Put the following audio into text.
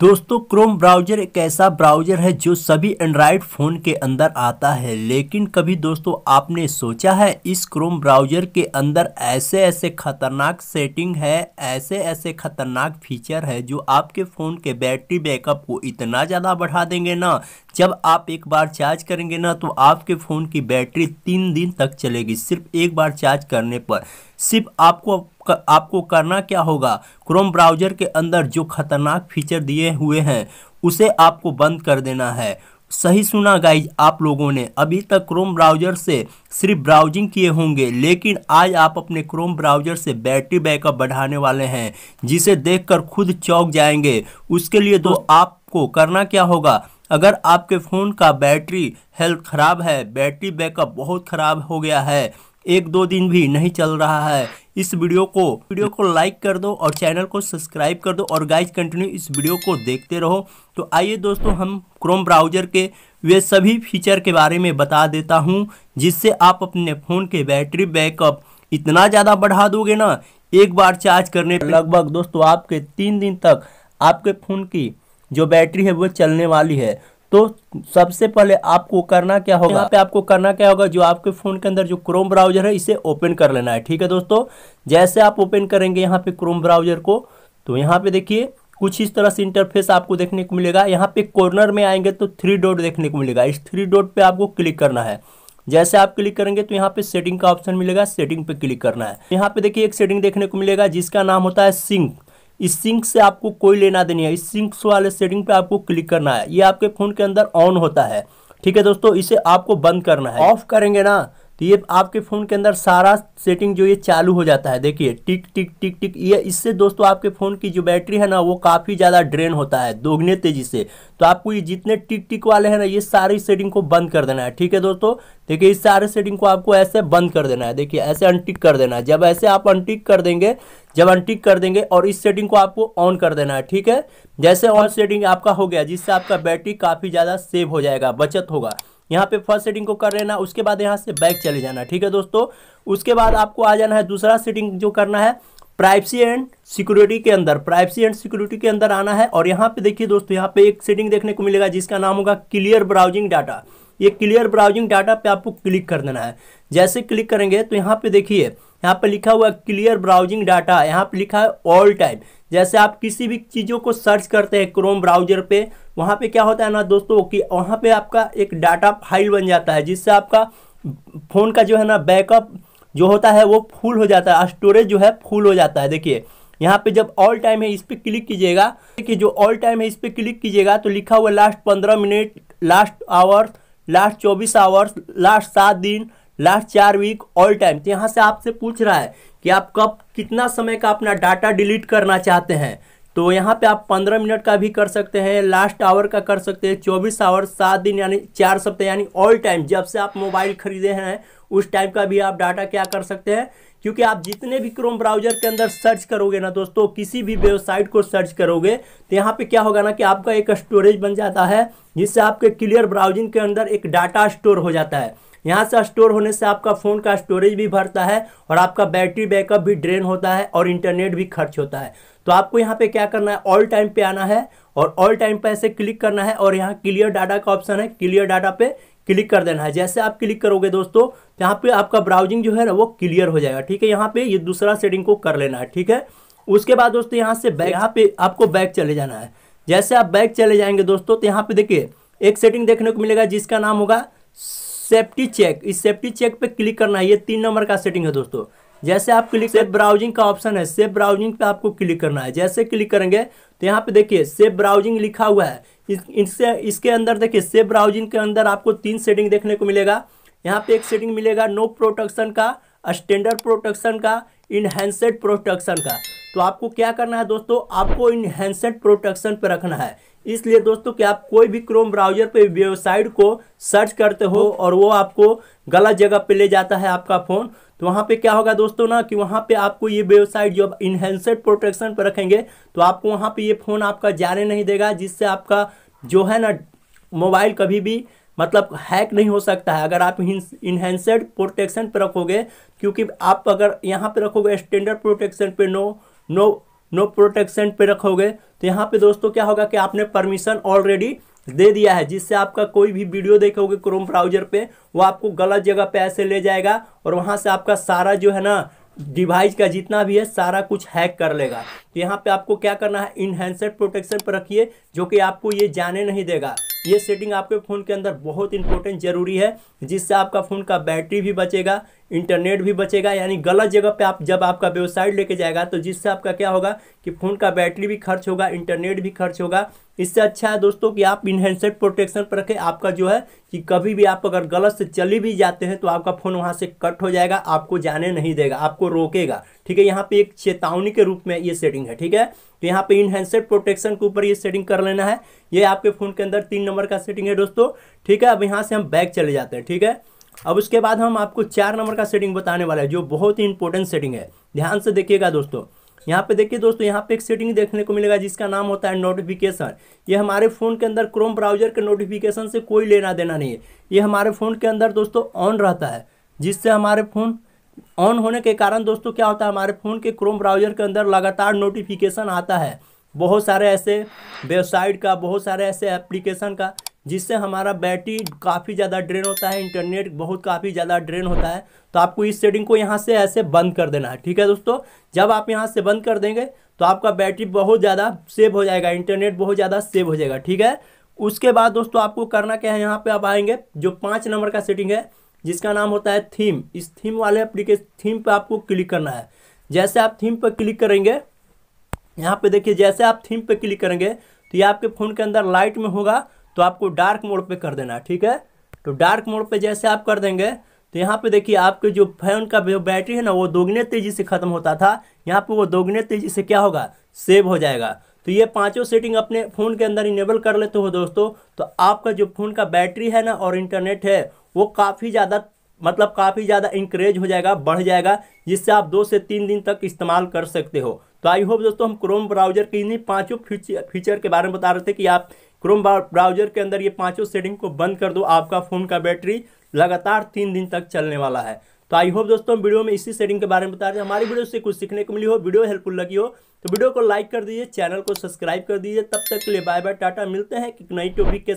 दोस्तों Chrome browser एक ऐसा ब्राउजर है जो सभी एंड्रॉयड फ़ोन के अंदर आता है लेकिन कभी दोस्तों आपने सोचा है इस क्रोम ब्राउजर के अंदर ऐसे ऐसे खतरनाक सेटिंग है ऐसे ऐसे खतरनाक फीचर है जो आपके फ़ोन के बैटरी बैकअप को इतना ज़्यादा बढ़ा देंगे ना जब आप एक बार चार्ज करेंगे ना तो आपके फ़ोन की बैटरी तीन दिन तक चलेगी सिर्फ एक बार चार्ज करने पर सिर्फ आपको आपको करना क्या होगा क्रोम ब्राउजर के अंदर जो खतरनाक फीचर दिए हुए हैं उसे आपको बंद कर देना है सही सुना गाइज आप लोगों ने अभी तक क्रोम ब्राउजर से सिर्फ ब्राउजिंग किए होंगे लेकिन आज आप अपने क्रोम ब्राउजर से बैटरी बैकअप बढ़ाने वाले हैं जिसे देखकर खुद चौक जाएंगे उसके लिए तो आपको करना क्या होगा अगर आपके फ़ोन का बैटरी हेल्थ ख़राब है बैटरी बैकअप बहुत ख़राब हो गया है एक दो दिन भी नहीं चल रहा है इस वीडियो को वीडियो को लाइक कर दो और चैनल को सब्सक्राइब कर दो और गाइज कंटिन्यू इस वीडियो को देखते रहो तो आइए दोस्तों हम क्रोम ब्राउजर के वे सभी फीचर के बारे में बता देता हूँ जिससे आप अपने फ़ोन के बैटरी बैकअप इतना ज़्यादा बढ़ा दोगे ना एक बार चार्ज करने लगभग दोस्तों आपके तीन दिन तक आपके फ़ोन की जो बैटरी है वो चलने वाली है तो सबसे पहले आपको करना क्या होगा यहाँ पे आपको करना क्या होगा जो आपके फ़ोन के अंदर जो क्रोम ब्राउजर है इसे ओपन कर लेना है ठीक है दोस्तों जैसे आप ओपन करेंगे यहाँ पे क्रोम ब्राउजर को तो यहाँ पे देखिए कुछ इस तरह से इंटरफेस आपको देखने को मिलेगा यहाँ पे कॉर्नर में आएंगे तो थ्री डॉट देखने को मिलेगा इस थ्री डॉट पे आपको क्लिक करना है जैसे आप क्लिक करेंगे तो यहाँ पे सेटिंग का ऑप्शन मिलेगा सेटिंग पे क्लिक करना है यहाँ पे देखिए एक सेटिंग देखने को मिलेगा जिसका नाम होता है सिंक इस सिंक से आपको कोई लेना देना है इस सिंक वाले सेटिंग पे आपको क्लिक करना है ये आपके फ़ोन के अंदर ऑन होता है ठीक है दोस्तों इसे आपको बंद करना है ऑफ करेंगे ना तो ये आपके फ़ोन के अंदर सारा सेटिंग जो ये चालू हो जाता है देखिए टिक टिक टिक टिक ये इससे दोस्तों आपके फ़ोन की जो बैटरी है ना वो काफ़ी ज़्यादा ड्रेन होता है दोगने तेज़ी से तो आपको ये जितने टिक टिक वाले हैं ना ये सारी सेटिंग को बंद कर देना है ठीक है दोस्तों देखिए इस सारे सेटिंग को आपको ऐसे बंद कर देना है देखिए ऐसे अनटिक कर देना है जब ऐसे आप अनटिक कर देंगे जब अनटिक कर देंगे और इस सेटिंग को आपको ऑन कर देना है ठीक है जैसे ऑन सेटिंग आपका हो गया जिससे आपका बैटरी काफ़ी ज़्यादा सेव हो जाएगा बचत होगा यहाँ पे फर्स्ट सेटिंग को कर लेना उसके बाद यहाँ से बैक चले जाना ठीक है दोस्तों उसके बाद आपको आ जाना है दूसरा सेटिंग जो करना है प्राइवेसी एंड सिक्योरिटी के अंदर प्राइवेसी एंड सिक्योरिटी के अंदर आना है और यहाँ पे देखिए दोस्तों यहाँ पे एक सेटिंग देखने को मिलेगा जिसका नाम होगा क्लियर ब्राउजिंग डाटा ये क्लियर ब्राउजिंग डाटा पे आपको क्लिक कर देना है जैसे क्लिक करेंगे तो यहाँ पे देखिए यहाँ पे लिखा हुआ है क्लियर ब्राउजिंग डाटा यहाँ पे लिखा है ऑल टाइम जैसे आप किसी भी चीज़ों को सर्च करते हैं क्रोम ब्राउजर पे वहाँ पे क्या होता है ना दोस्तों कि वहाँ पे आपका एक डाटा फाइल बन जाता है जिससे आपका फ़ोन का जो है ना बैकअप जो होता है वो फुल हो जाता है स्टोरेज जो है फुल हो जाता है देखिए यहाँ पे जब ऑल टाइम है इस पर क्लिक कीजिएगा कि जो ऑल टाइम है इस पर क्लिक कीजिएगा तो लिखा हुआ लास्ट पंद्रह मिनट लास्ट आवर्स लास्ट चौबीस आवर्स लास्ट सात दिन लास्ट चार वीक ऑल टाइम तो यहाँ से आपसे पूछ रहा है कि आप कब कितना समय का अपना डाटा डिलीट करना चाहते हैं तो यहाँ पे आप पंद्रह मिनट का भी कर सकते हैं लास्ट आवर का कर सकते हैं चौबीस आवर सात दिन यानी चार सप्ताह यानी ऑल टाइम जब से आप मोबाइल खरीदे हैं उस टाइम का भी आप डाटा क्या कर सकते हैं क्योंकि आप जितने भी क्रोम ब्राउजर के अंदर सर्च करोगे ना दोस्तों किसी भी वेबसाइट को सर्च करोगे तो यहाँ पे क्या होगा ना कि आपका एक स्टोरेज बन जाता है जिससे आपके क्लियर ब्राउजिंग के अंदर एक डाटा स्टोर हो जाता है यहाँ से स्टोर होने से आपका फ़ोन का स्टोरेज भी भरता है और आपका बैटरी बैकअप भी ड्रेन होता है और इंटरनेट भी खर्च होता है तो आपको यहाँ पे क्या करना है ऑल टाइम पे आना है और ऑल टाइम पे ऐसे क्लिक करना है और यहाँ क्लियर डाटा का ऑप्शन है क्लियर डाटा पे क्लिक कर देना है जैसे आप क्लिक करोगे दोस्तों यहाँ पे आपका ब्राउजिंग जो है ना वो क्लियर हो जाएगा ठीक ठीक है यहाँ पे ये दूसरा सेटिंग को कर लेना है ठीक है उसके बाद दोस्तों यहाँ से बैक यहाँ पे आपको बैक चले जाना है जैसे आप बैक चले जाएंगे दोस्तों तो यहाँ पे देखिए एक सेटिंग देखने को मिलेगा जिसका नाम होगा सेफ्टी चेक इस सेफ्टी चेक पे क्लिक करना है ये तीन नंबर का सेटिंग है दोस्तों जैसे आप क्लिक सेफ ब्राउजिंग का ऑप्शन है सेफ ब्राउजिंग पे आपको क्लिक करना है जैसे क्लिक करेंगे तो यहाँ पे देखिए सेफ ब्राउजिंग लिखा हुआ है इस, इससे इसके अंदर देखिए सेफ ब्राउजिंग के अंदर आपको तीन सेटिंग देखने को मिलेगा यहाँ पे एक सेटिंग मिलेगा नो प्रोटेक्शन का स्टैंडर्ड प्रोटेक्शन का इनहेंसेड प्रोटेक्शन का तो आपको क्या करना है दोस्तों आपको इनहेंसेड प्रोटेक्शन पर रखना है इसलिए दोस्तों कि आप कोई भी क्रोम ब्राउजर पे वेबसाइट को सर्च करते हो और वो आपको गलत जगह पे ले जाता है आपका फ़ोन तो वहाँ पे क्या होगा दोस्तों ना कि वहाँ पे आपको ये वेबसाइट जो इन्हेंसेड प्रोटेक्शन पर रखेंगे तो आपको वहाँ पे ये फ़ोन आपका जाने नहीं देगा जिससे आपका जो है ना मोबाइल कभी भी मतलब हैक नहीं हो सकता है अगर आप इन्हेंसड प्रोटेक्शन पर रखोगे क्योंकि आप अगर यहाँ पर रखोगे स्टैंडर्ड प्रोटेक्शन पर नो नो नो प्रोटेक्शन पर रखोगे तो यहाँ पर दोस्तों क्या होगा कि आपने परमिशन ऑलरेडी दे दिया है जिससे आपका कोई भी वीडियो देखोगे क्रोम ब्राउजर पे वो आपको गलत जगह पे ऐसे ले जाएगा और वहाँ से आपका सारा जो है ना डिवाइस का जितना भी है सारा कुछ हैक कर लेगा तो यहाँ पे आपको क्या करना है इनहेंसेड प्रोटेक्शन पर रखिए जो कि आपको ये जाने नहीं देगा ये सेटिंग आपके फ़ोन के अंदर बहुत इंपॉर्टेंट जरूरी है जिससे आपका फ़ोन का बैटरी भी बचेगा इंटरनेट भी बचेगा यानी गलत जगह पे आप जब आपका वेबसाइट लेके जाएगा तो जिससे आपका क्या होगा कि फ़ोन का बैटरी भी खर्च होगा इंटरनेट भी खर्च होगा इससे अच्छा है दोस्तों कि आप इनहेंसेड प्रोटेक्शन पर रखें आपका जो है कि कभी भी आप अगर गलत से चली भी जाते हैं तो आपका फ़ोन वहाँ से कट हो जाएगा आपको जाने नहीं देगा आपको रोकेगा ठीक है यहाँ पे एक चेतावनी के रूप में ये सेटिंग है ठीक है तो यहाँ पे इन हैंडसेट प्रोटेक्शन के ऊपर ये सेटिंग कर लेना है ये आपके फ़ोन के अंदर तीन नंबर का सेटिंग है दोस्तों ठीक है अब यहाँ से हम बैक चले जाते हैं ठीक है अब उसके बाद हम आपको चार नंबर का सेटिंग बताने वाला है जो बहुत ही इंपॉर्टेंट सेटिंग है ध्यान से देखिएगा दोस्तों यहाँ पे देखिए दोस्तों यहाँ पे एक सेटिंग देखने को मिलेगा जिसका नाम होता है नोटिफिकेशन ये हमारे फ़ोन के अंदर क्रोम ब्राउजर के नोटिफिकेशन से कोई लेना देना नहीं है ये हमारे फ़ोन के अंदर दोस्तों ऑन रहता है जिससे हमारे फ़ोन ऑन होने के कारण दोस्तों क्या होता है हमारे फ़ोन के क्रोम ब्राउजर के अंदर लगातार नोटिफिकेशन आता है बहुत सारे ऐसे वेबसाइट का बहुत सारे ऐसे एप्लीकेशन का जिससे हमारा बैटरी काफ़ी ज़्यादा ड्रेन होता है इंटरनेट बहुत काफ़ी ज़्यादा ड्रेन होता है तो आपको इस सेटिंग को यहाँ से ऐसे बंद कर देना है ठीक है दोस्तों जब आप यहाँ से बंद कर देंगे तो आपका बैटरी बहुत ज़्यादा सेव हो जाएगा इंटरनेट बहुत ज़्यादा सेव हो जाएगा ठीक है उसके बाद दोस्तों आपको करना क्या है यहाँ पर आप आएंगे जो पाँच नंबर का सेटिंग है जिसका नाम होता है थीम इस थीम वाले एप्लीकेशन थीम पर आपको क्लिक करना है जैसे आप थीम पर क्लिक करेंगे यहाँ पे देखिए जैसे आप थीम पे क्लिक करेंगे तो ये आपके फ़ोन के अंदर लाइट में होगा तो आपको डार्क मोड पे कर देना है ठीक है तो डार्क मोड पे जैसे आप कर देंगे तो यहाँ पे देखिए आपके जो फ़ोन का जो बैटरी है ना वो दोगुने तेज़ी से ख़त्म होता था यहाँ पे वो दोगुने तेज़ी से क्या होगा सेव हो जाएगा तो ये पांचों सेटिंग अपने फ़ोन के अंदर इनेबल कर लेते हो दोस्तों तो आपका जो फ़ोन का बैटरी है ना और इंटरनेट है वो काफ़ी ज़्यादा मतलब काफ़ी ज़्यादा इंक्रेज हो जाएगा बढ़ जाएगा जिससे आप दो से तीन दिन तक इस्तेमाल कर सकते हो तो आई होप दोस्तों हम क्रोम ब्राउजर के इन्हीं पाँचों फीचर के बारे में बता रहे थे कि आप क्रोम ब्राउजर के अंदर ये पाँचों सेटिंग को बंद कर दो आपका फ़ोन का बैटरी लगातार तीन दिन तक चलने वाला है तो आई होप दोस्तों हम वीडियो में इसी सेटिंग के बारे में बता रहे हैं हमारी वीडियो से कुछ सीखने को मिली हो वीडियो हेल्पफुल लगी हो तो वीडियो को लाइक कर दीजिए चैनल को सब्सक्राइब कर दीजिए तब तक के लिए बाय बाय टाटा मिलते हैं कि नई टॉपिक के